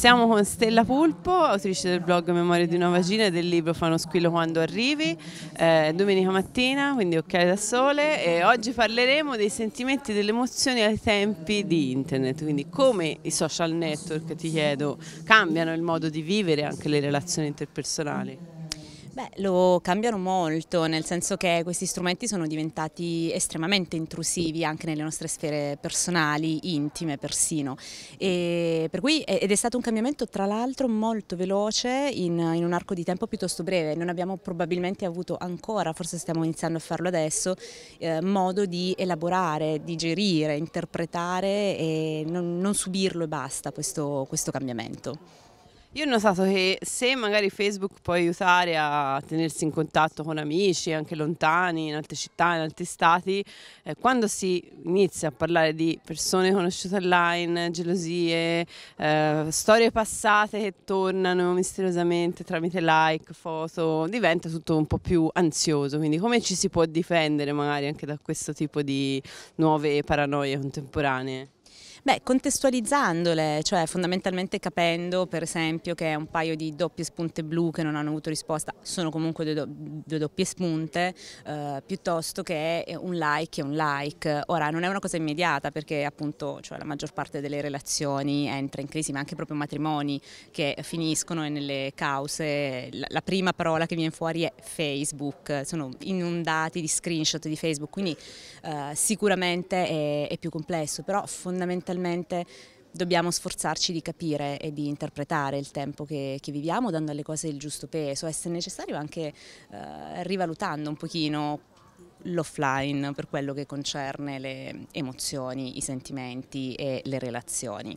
Siamo con Stella Pulpo, autrice del blog Memoria di una vagina e del libro Fa uno squillo quando arrivi, eh, domenica mattina, quindi occhiali da sole e oggi parleremo dei sentimenti e delle emozioni ai tempi di internet, quindi come i social network, ti chiedo, cambiano il modo di vivere anche le relazioni interpersonali. Beh, lo cambiano molto, nel senso che questi strumenti sono diventati estremamente intrusivi anche nelle nostre sfere personali, intime persino. E per cui, ed è stato un cambiamento tra l'altro molto veloce in, in un arco di tempo piuttosto breve. Non abbiamo probabilmente avuto ancora, forse stiamo iniziando a farlo adesso, eh, modo di elaborare, digerire, interpretare e non, non subirlo e basta questo, questo cambiamento. Io ho notato che se magari Facebook può aiutare a tenersi in contatto con amici anche lontani, in altre città, in altri stati, eh, quando si inizia a parlare di persone conosciute online, gelosie, eh, storie passate che tornano misteriosamente tramite like, foto, diventa tutto un po' più ansioso. Quindi come ci si può difendere magari anche da questo tipo di nuove paranoie contemporanee? Beh, contestualizzandole, cioè fondamentalmente capendo per esempio che un paio di doppie spunte blu che non hanno avuto risposta sono comunque due, do due doppie spunte, eh, piuttosto che un like e un like. Ora, non è una cosa immediata perché appunto cioè, la maggior parte delle relazioni entra in crisi, ma anche proprio matrimoni che finiscono e nelle cause la, la prima parola che viene fuori è Facebook, sono inondati di screenshot di Facebook, quindi eh, sicuramente è, è più complesso, però fondamentalmente fondamentalmente dobbiamo sforzarci di capire e di interpretare il tempo che, che, viviamo dando alle cose il giusto peso e se necessario anche eh, rivalutando un pochino l'offline per quello che concerne le emozioni, i sentimenti e le relazioni.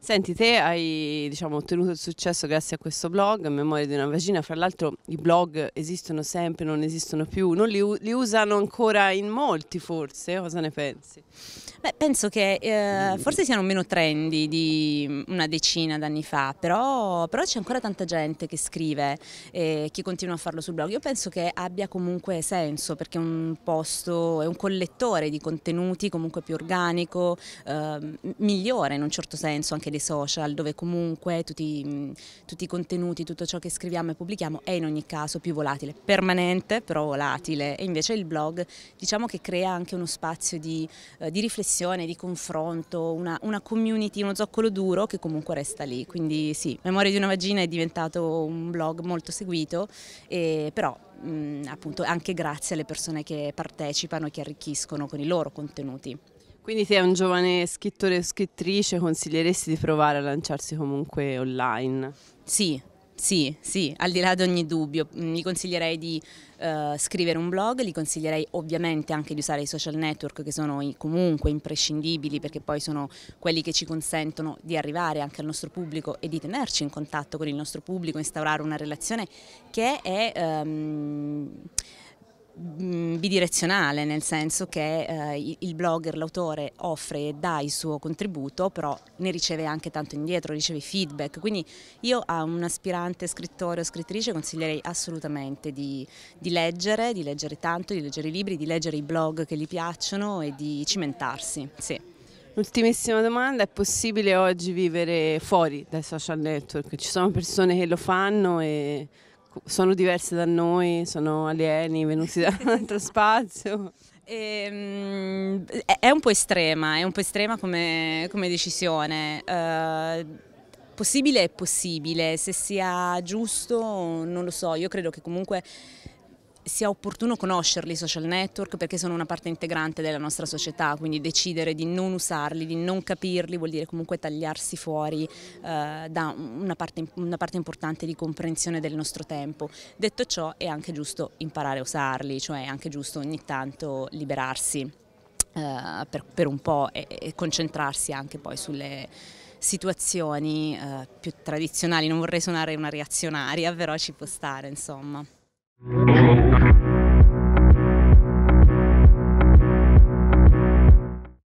Senti, te hai diciamo, ottenuto il successo grazie a questo blog, a Memoria di una vagina, fra l'altro i blog esistono sempre, non esistono più, non li, li usano ancora in molti forse, cosa ne pensi? Beh, penso che eh, mm. forse siano meno trendy di mm, una decina d'anni fa, però, però c'è ancora tanta gente che scrive e che continua a farlo sul blog. Io penso che abbia comunque senso perché è un posto, è un collettore di contenuti comunque più organico, eh, migliore in un certo senso anche anche dei social dove comunque tutti, tutti, i contenuti, tutto ciò che scriviamo e pubblichiamo è in ogni caso più volatile, permanente però volatile e invece il blog diciamo che crea anche uno spazio di, eh, di riflessione, di confronto, una, una, community, uno zoccolo duro che comunque resta lì, quindi sì, Memoria di una vagina è diventato un blog molto seguito, e, però appunto anche grazie alle persone che partecipano e che arricchiscono con i loro contenuti. Quindi se è un giovane scrittore o scrittrice consiglieresti di provare a lanciarsi comunque online? Sì, sì, sì, al di là di ogni dubbio, Mi mm, consiglierei di uh, scrivere un blog, li consiglierei ovviamente anche di usare i social network che sono comunque imprescindibili perché poi sono quelli che ci consentono di arrivare anche al nostro pubblico e di tenerci in contatto con il nostro pubblico, instaurare una relazione che è um, bidirezionale, nel senso che eh, il blogger, l'autore offre e dà il suo contributo, però ne riceve anche tanto indietro, riceve feedback. Quindi io a un aspirante scrittore o scrittrice consiglierei assolutamente di, di leggere, di leggere tanto, di leggere i libri, di leggere i blog che gli piacciono e di cimentarsi. Sì. Ultimissima domanda, è possibile oggi vivere fuori dai social network? Ci sono persone che lo fanno e sono diverse da noi, sono alieni venuti da un altro spazio. E, ehm, è un po' estrema, è un po' estrema come, come decisione. Uh, possibile è possibile, se sia giusto non lo so, io credo che comunque sia opportuno conoscerli i social network perché sono una parte integrante della nostra società, quindi decidere di non usarli, di non capirli vuol dire comunque tagliarsi fuori eh, da una parte, una parte importante di comprensione del nostro tempo. Detto ciò è anche giusto imparare a usarli, cioè è anche giusto ogni tanto liberarsi. Uh, per, per, un po' e, e, concentrarsi anche poi sulle situazioni uh, più tradizionali, non vorrei suonare una reazionaria, però ci può stare insomma.